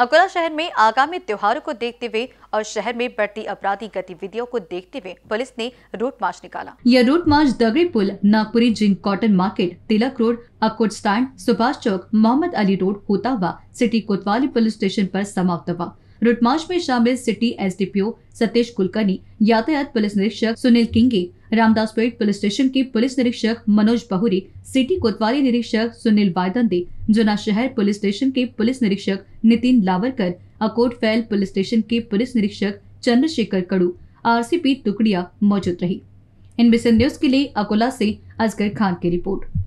अकोला शहर में आगामी त्योहारों को देखते हुए और शहर में बढ़ती अपराधी गतिविधियों को देखते हुए पुलिस ने रूट मार्च निकाला यह रूट मार्च दगड़ी पुल नागपुरी जिंक cotton market Tilak road Akot stand Subhash Chowk Mohammad Ali road होता हुआ सिटी कोतवाली पुलिस स्टेशन पर समाप्त हुआ रूट मार्च में शामिल सिटी एस सतीश कुलकर्णी यातायात पुलिस निरीक्षक सुनील किंगे रामदासपेट पुलिस स्टेशन के पुलिस निरीक्षक मनोज बहुरी सिटी कोतवाली निरीक्षक सुनील वायदंदे जुना शहर पुलिस स्टेशन के पुलिस निरीक्षक नितिन लावरकर अकोट फैल पुलिस स्टेशन के पुलिस निरीक्षक चंद्रशेखर कड़ू आरसीपी टुकड़िया मौजूद रही इनबी न्यूज के लिए अकोला से असगर खान की रिपोर्ट